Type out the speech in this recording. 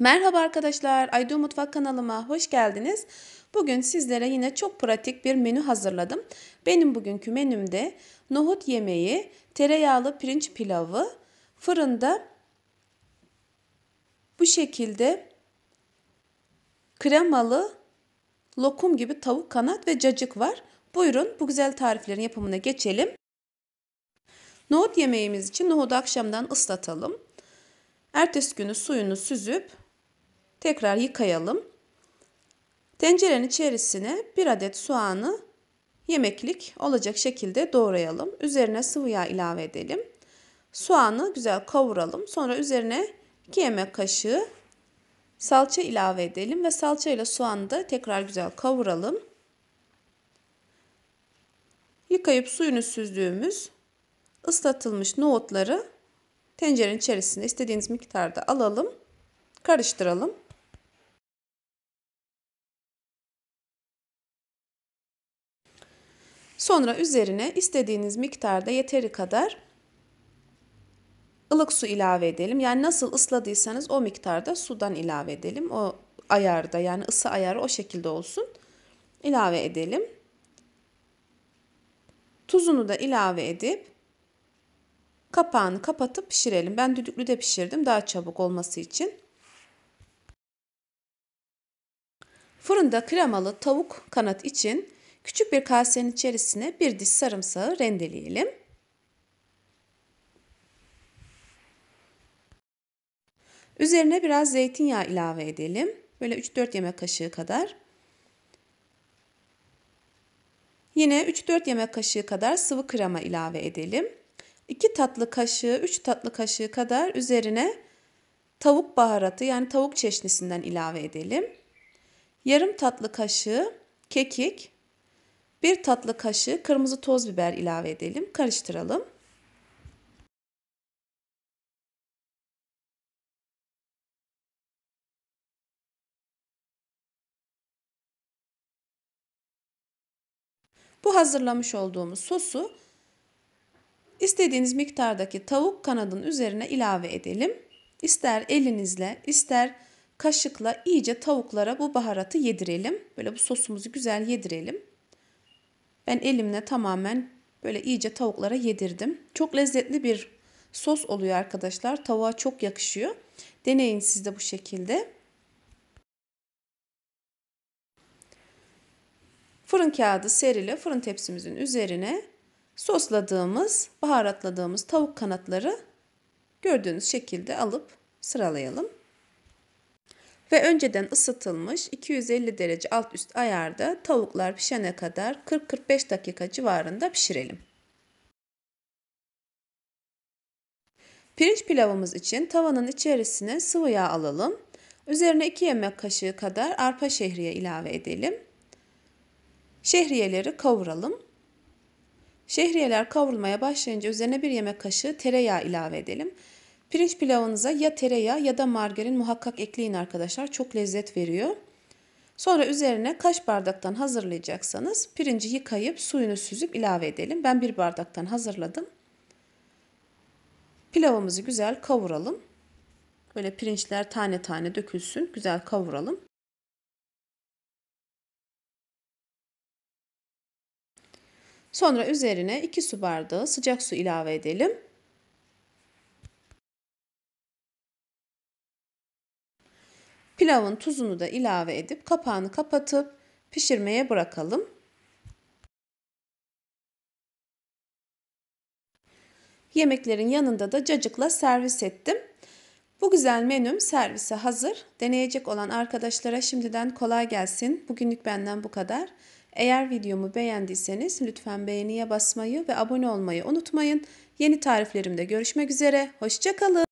Merhaba arkadaşlar, Aydu Mutfak kanalıma hoş geldiniz. Bugün sizlere yine çok pratik bir menü hazırladım. Benim bugünkü menümde nohut yemeği, tereyağlı pirinç pilavı, fırında bu şekilde kremalı lokum gibi tavuk kanat ve cacık var. Buyurun bu güzel tariflerin yapımına geçelim. Nohut yemeğimiz için nohudu akşamdan ıslatalım. Ertesi günü suyunu süzüp tekrar yıkayalım. Tencerenin içerisine bir adet soğanı yemeklik olacak şekilde doğrayalım. Üzerine sıvı yağ ilave edelim. Soğanı güzel kavuralım. Sonra üzerine 2 yemek kaşığı salça ilave edelim ve salça ile soğanı da tekrar güzel kavuralım. Yıkayıp suyunu süzdüğümüz ıslatılmış nohutları tencerenin içerisine istediğiniz miktarda alalım. Karıştıralım. Sonra üzerine istediğiniz miktarda yeteri kadar ılık su ilave edelim. Yani nasıl ısladıysanız o miktarda sudan ilave edelim. O ayarda yani ısı ayarı o şekilde olsun. İlave edelim. Tuzunu da ilave edip kapağını kapatıp pişirelim. Ben düdüklüde pişirdim daha çabuk olması için. Fırında kremalı tavuk kanat için Küçük bir kasenin içerisine bir diş sarımsağı rendeleyelim. Üzerine biraz zeytinyağı ilave edelim. Böyle 3-4 yemek kaşığı kadar. Yine 3-4 yemek kaşığı kadar sıvı krema ilave edelim. 2 tatlı kaşığı, 3 tatlı kaşığı kadar üzerine tavuk baharatı yani tavuk çeşnisinden ilave edelim. Yarım tatlı kaşığı kekik 1 tatlı kaşığı kırmızı toz biber ilave edelim. Karıştıralım. Bu hazırlamış olduğumuz sosu istediğiniz miktardaki tavuk kanadının üzerine ilave edelim. İster elinizle, ister kaşıkla iyice tavuklara bu baharatı yedirelim. Böyle bu sosumuzu güzel yedirelim. Ben elimle tamamen böyle iyice tavuklara yedirdim. Çok lezzetli bir sos oluyor arkadaşlar. Tavuğa çok yakışıyor. Deneyin siz de bu şekilde. Fırın kağıdı serili fırın tepsimizin üzerine sosladığımız, baharatladığımız tavuk kanatları gördüğünüz şekilde alıp sıralayalım ve önceden ısıtılmış 250 derece alt üst ayarda tavuklar pişene kadar 40-45 dakika civarında pişirelim. Pirinç pilavımız için tavanın içerisine sıvı yağ alalım. Üzerine 2 yemek kaşığı kadar arpa şehriye ilave edelim. Şehriyeleri kavuralım. Şehriyeler kavrulmaya başlayınca üzerine 1 yemek kaşığı tereyağı ilave edelim. Pirinç pilavınıza ya tereyağı ya da margarin muhakkak ekleyin arkadaşlar. Çok lezzet veriyor. Sonra üzerine kaç bardaktan hazırlayacaksanız pirinci yıkayıp suyunu süzüp ilave edelim. Ben bir bardaktan hazırladım. Pilavımızı güzel kavuralım. Böyle pirinçler tane tane dökülsün. Güzel kavuralım. Sonra üzerine 2 su bardağı sıcak su ilave edelim. Pilavın tuzunu da ilave edip kapağını kapatıp pişirmeye bırakalım. Yemeklerin yanında da cacıkla servis ettim. Bu güzel menüm servise hazır. Deneyecek olan arkadaşlara şimdiden kolay gelsin. Bugünlük benden bu kadar. Eğer videomu beğendiyseniz lütfen beğeniye basmayı ve abone olmayı unutmayın. Yeni tariflerimde görüşmek üzere. Hoşçakalın.